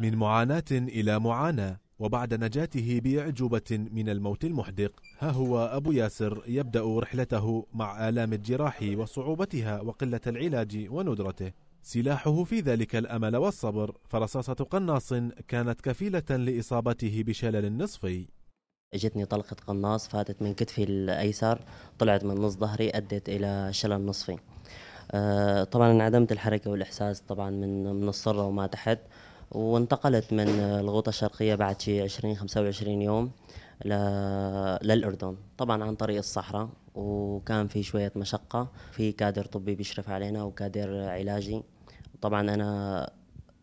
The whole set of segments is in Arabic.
من معاناة إلى معاناة وبعد نجاته بأعجوبة من الموت المحدق ها هو أبو ياسر يبدأ رحلته مع آلام الجراح وصعوبتها وقلة العلاج وندرته سلاحه في ذلك الأمل والصبر فرصاصة قناص كانت كفيلة لإصابته بشلل نصفي اجتني طلقة قناص فاتت من كتفي الأيسر طلعت من نص ظهري أدت إلى شلل نصفي آه، طبعا انعدمت الحركة والإحساس طبعا من من الصرة وما تحت وانتقلت من الغوطة الشرقية بعد شي 20 25 يوم للأردن طبعا عن طريق الصحراء وكان في شوية مشقة في كادر طبي بيشرف علينا وكادر علاجي طبعا أنا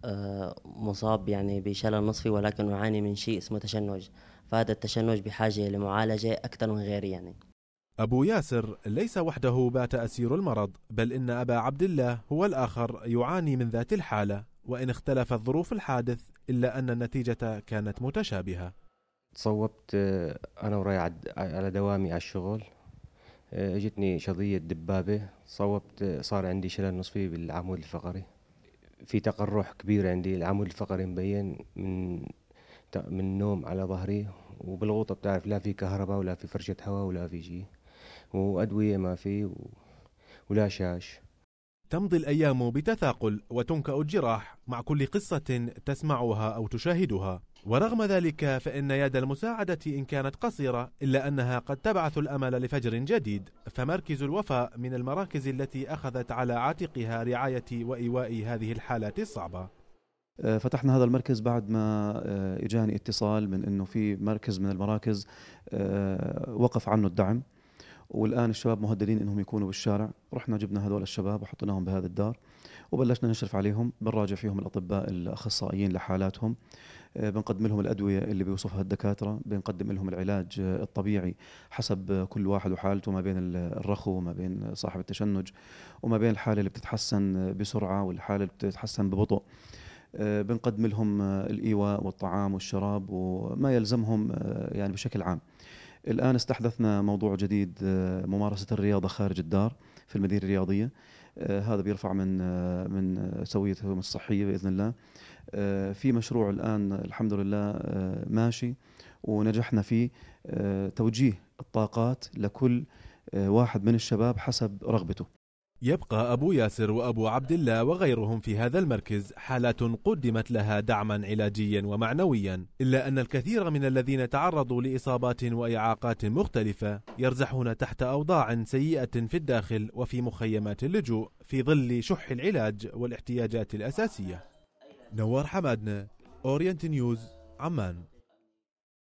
آه، مصاب يعني بشلل نصفي ولكن أعاني من شيء اسمه تشنج فهذا التشنج بحاجة لمعالجة أكثر من غيري يعني أبو ياسر ليس وحده بات أسير المرض بل إن أبا عبد الله هو الآخر يعاني من ذات الحالة وإن اختلفت ظروف الحادث إلا أن النتيجة كانت متشابهة صوبت آه، أنا ورايح على دوامي على الشغل آه، اجتني شظية دبابة صوبت آه، صار عندي شلل نصفي بالعمود الفقري في تقرح كبير عندي العمود الفقري مبين من من نوم على ظهري وبالغوطة بتعرف لا في كهرباء ولا في فرشة هواء ولا في شيء وأدوية ما في ولا شاش تمضي الايام بتثاقل وتنكا الجراح مع كل قصه تسمعها او تشاهدها ورغم ذلك فان يد المساعده ان كانت قصيره الا انها قد تبعث الامل لفجر جديد فمركز الوفاء من المراكز التي اخذت على عاتقها رعايه وايواء هذه الحالات الصعبه آه، فتحنا هذا المركز بعد ما آه، اجاني اتصال من انه في مركز من المراكز آه، وقف عنه الدعم والان الشباب مهددين انهم يكونوا بالشارع رحنا جبنا هذول الشباب وحطيناهم بهذا الدار وبلشنا نشرف عليهم بنراجع فيهم الاطباء الاخصائيين لحالاتهم آه، بنقدم لهم الادويه اللي بيوصفها الدكاتره بنقدم لهم العلاج الطبيعي حسب كل واحد وحالته ما بين الرخو وما بين صاحب التشنج وما بين الحاله اللي بتتحسن بسرعه والحاله اللي بتتحسن ببطء آه، بنقدم لهم الايواء والطعام والشراب وما يلزمهم آه، يعني بشكل عام الآن استحدثنا موضوع جديد آه، ممارسة الرياضة خارج الدار في المدينة الرياضية آه، هذا بيرفع من آه، من سويتهم الصحية بإذن الله في مشروع الآن الحمد لله ماشي ونجحنا فيه توجيه الطاقات لكل واحد من الشباب حسب رغبته يبقى أبو ياسر وأبو عبد الله وغيرهم في هذا المركز حالات قدمت لها دعما علاجيا ومعنويا إلا أن الكثير من الذين تعرضوا لإصابات وإعاقات مختلفة يرزحون تحت أوضاع سيئة في الداخل وفي مخيمات اللجوء في ظل شح العلاج والاحتياجات الأساسية نوار حمادنا أورينت نيوز عمان